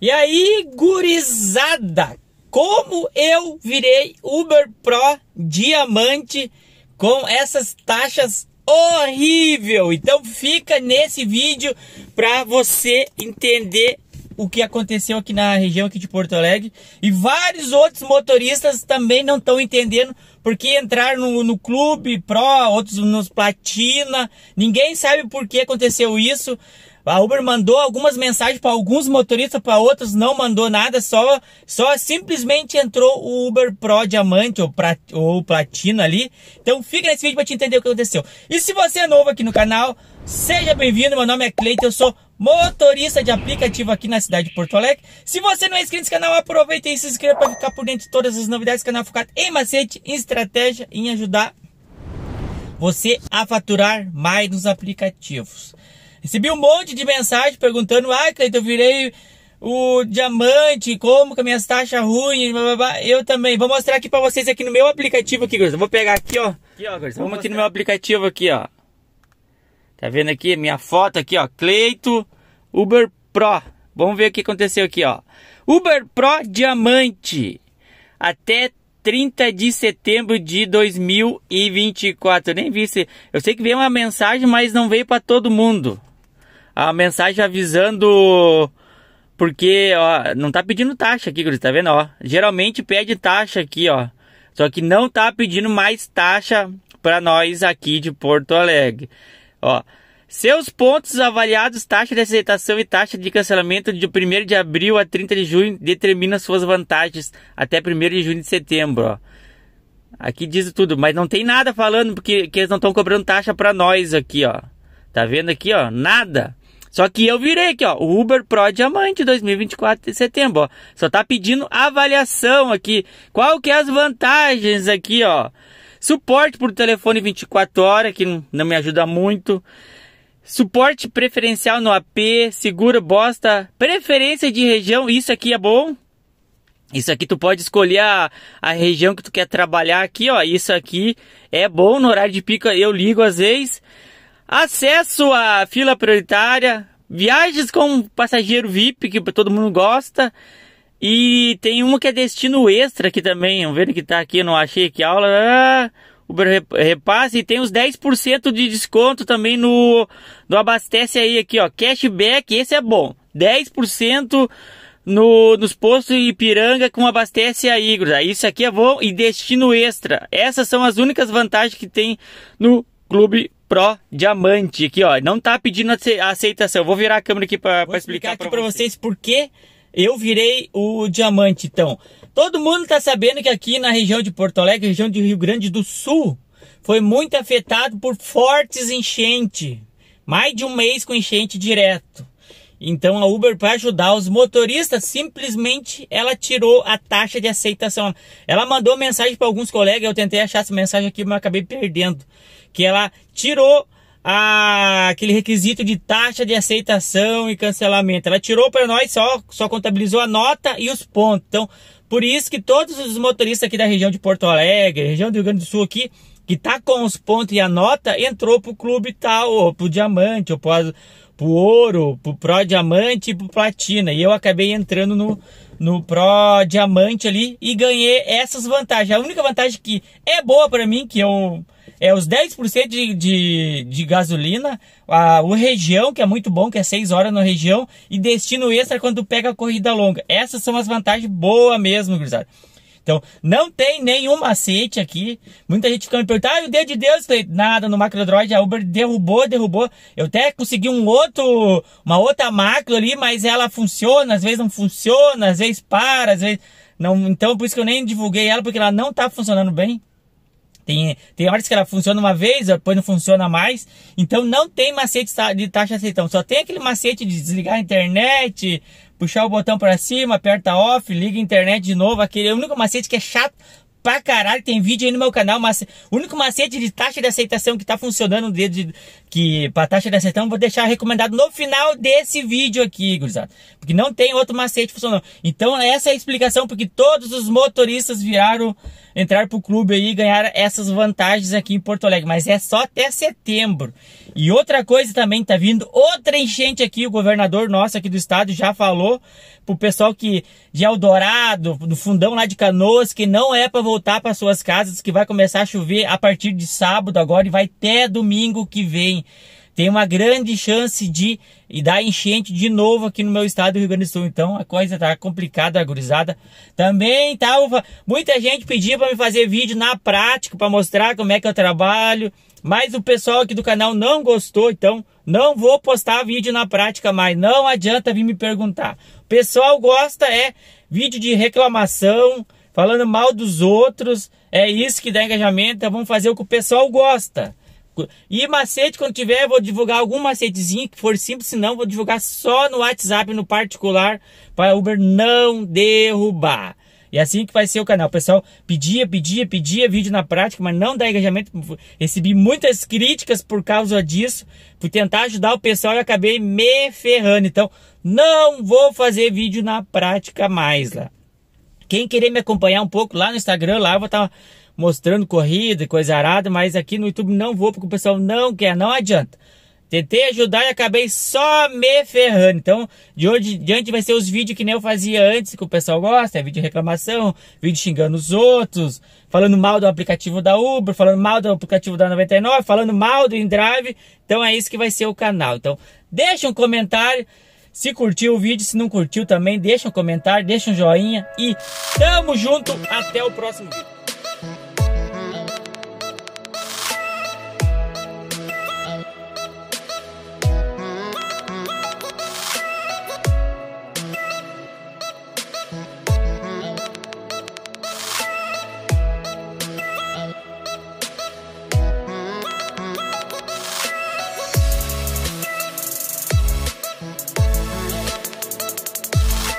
E aí, gurizada, como eu virei Uber Pro Diamante com essas taxas horrível. Então fica nesse vídeo para você entender o que aconteceu aqui na região aqui de Porto Alegre e vários outros motoristas também não estão entendendo porque entraram no, no clube pro, outros nos platina, ninguém sabe por que aconteceu isso. A Uber mandou algumas mensagens para alguns motoristas, para outros não mandou nada, só, só simplesmente entrou o Uber Pro Diamante ou, pra, ou Platina ali. Então fica nesse vídeo para te entender o que aconteceu. E se você é novo aqui no canal, seja bem-vindo. Meu nome é Cleiton, eu sou motorista de aplicativo aqui na cidade de Porto Alegre. Se você não é inscrito nesse canal, aproveita e se inscreva para ficar por dentro de todas as novidades. Canal focado em macete, em estratégia, em ajudar você a faturar mais nos aplicativos. Recebi um monte de mensagem perguntando: ah, Cleiton, eu virei o diamante, como que as minhas taxas ruins, blá, blá, blá. eu também. Vou mostrar aqui pra vocês aqui no meu aplicativo aqui, Gordo. Vou pegar aqui, ó. Aqui, ó, Vamos aqui no meu aplicativo aqui, ó. Tá vendo aqui minha foto aqui, ó. Cleito Uber Pro. Vamos ver o que aconteceu aqui, ó. Uber Pro Diamante. Até 30 de setembro de 2024. Eu nem vi se. Eu sei que veio uma mensagem, mas não veio para todo mundo a mensagem avisando porque, ó, não tá pedindo taxa aqui, Cruz, tá vendo, ó? Geralmente pede taxa aqui, ó. Só que não tá pedindo mais taxa para nós aqui de Porto Alegre. Ó, seus pontos avaliados, taxa de aceitação e taxa de cancelamento de 1 de abril a 30 de junho determina suas vantagens até 1 de junho de setembro, ó. Aqui diz tudo, mas não tem nada falando porque eles não estão cobrando taxa para nós aqui, ó. Tá vendo aqui, ó? Nada. Só que eu virei aqui, ó, Uber Pro Diamante 2024 de setembro, ó. Só tá pedindo avaliação aqui. Qual que é as vantagens aqui, ó? Suporte por telefone 24 horas, que não me ajuda muito. Suporte preferencial no AP, seguro bosta, preferência de região, isso aqui é bom. Isso aqui tu pode escolher a, a região que tu quer trabalhar aqui, ó. Isso aqui é bom no horário de pico, eu ligo às vezes. Acesso à fila prioritária, Viagens com passageiro VIP, que todo mundo gosta. E tem uma que é destino extra aqui também. Vamos ver que tá aqui, não achei que aula. Ah, Uber repasse. E tem os 10% de desconto também no, no Abastece aí aqui, ó. Cashback, esse é bom. 10% no, nos postos Ipiranga com Abastece aí, gruda. Isso aqui é bom. E destino extra. Essas são as únicas vantagens que tem no Clube Pro Diamante aqui, ó. Não tá pedindo a aceitação. Vou virar a câmera aqui para explicar, explicar aqui para vocês. vocês por que eu virei o diamante, então. Todo mundo tá sabendo que aqui na região de Porto Alegre, região de Rio Grande do Sul, foi muito afetado por fortes enchentes. Mais de um mês com enchente direto. Então a Uber para ajudar os motoristas, simplesmente ela tirou a taxa de aceitação. Ela mandou mensagem para alguns colegas, eu tentei achar essa mensagem aqui, mas acabei perdendo, que ela tirou a, aquele requisito de taxa de aceitação e cancelamento. Ela tirou para nós só, só contabilizou a nota e os pontos. Então, por isso que todos os motoristas aqui da região de Porto Alegre, região do Rio Grande do Sul aqui, que tá com os pontos e a nota, entrou pro clube tal, ou pro diamante, ou pro pro ouro, pro pró diamante e pro platina. E eu acabei entrando no, no pró diamante ali e ganhei essas vantagens. A única vantagem que é boa para mim, que eu é os 10% de, de, de gasolina, a, o região, que é muito bom, que é 6 horas na região, e destino extra quando pega a corrida longa. Essas são as vantagens boas mesmo, gurizada. Então, não tem nenhum macete aqui. Muita gente ficando perguntando, ah, o dedo de Deus, falei, nada, no MacroDroid a Uber derrubou, derrubou. Eu até consegui um outro, uma outra macro ali, mas ela funciona, às vezes não funciona, às vezes para, às vezes não. Então, por isso que eu nem divulguei ela, porque ela não tá funcionando bem. Tem, tem horas que ela funciona uma vez, depois não funciona mais. Então não tem macete de taxa aceitão. Só tem aquele macete de desligar a internet, puxar o botão para cima, aperta off, liga a internet de novo, aquele único macete que é chato pra caralho. Tem vídeo aí no meu canal. Mas o único macete de taxa de aceitação que tá funcionando desde que pra taxa de aceitação, vou deixar recomendado no final desse vídeo aqui, gurizada. Porque não tem outro macete funcionando. Então, essa é a explicação porque todos os motoristas viraram entrar pro clube aí e ganhar essas vantagens aqui em Porto Alegre, mas é só até setembro. E outra coisa também tá vindo, outra enchente aqui, o governador nosso aqui do estado já falou pro pessoal que de Eldorado, do fundão lá de Canoas, que não é para voltar para suas casas, que vai começar a chover a partir de sábado agora e vai até domingo que vem. Tem uma grande chance de dar enchente de novo aqui no meu estado do Rio Grande do Sul. Então a coisa tá complicada, agorizada. Também Tá muita gente pediu para me fazer vídeo na prática para mostrar como é que eu trabalho, mas o pessoal aqui do canal não gostou, então não vou postar vídeo na prática mais. Não adianta vir me perguntar. O pessoal gosta é vídeo de reclamação, falando mal dos outros. É isso que dá engajamento. Então vamos fazer o que o pessoal gosta. E macete, quando tiver, vou divulgar algum macetezinho que for simples, senão vou divulgar só no WhatsApp, no particular, para Uber não derrubar. E é assim que vai ser o canal. O pessoal pedia, pedia, pedia vídeo na prática, mas não dá engajamento. Recebi muitas críticas por causa disso. Fui tentar ajudar o pessoal e acabei me ferrando. Então, não vou fazer vídeo na prática mais lá. Quem querer me acompanhar um pouco lá no Instagram, lá eu vou estar tá mostrando corrida, coisa arada, mas aqui no YouTube não vou, porque o pessoal não quer, não adianta. Tentei ajudar e acabei só me ferrando. Então, de hoje em diante vai ser os vídeos que nem eu fazia antes, que o pessoal gosta. É vídeo de reclamação, vídeo xingando os outros, falando mal do aplicativo da Uber, falando mal do aplicativo da 99, falando mal do InDrive. Então é isso que vai ser o canal. Então, deixa um comentário se curtiu o vídeo, se não curtiu também, deixa um comentário, deixa um joinha e tamo junto, até o próximo vídeo.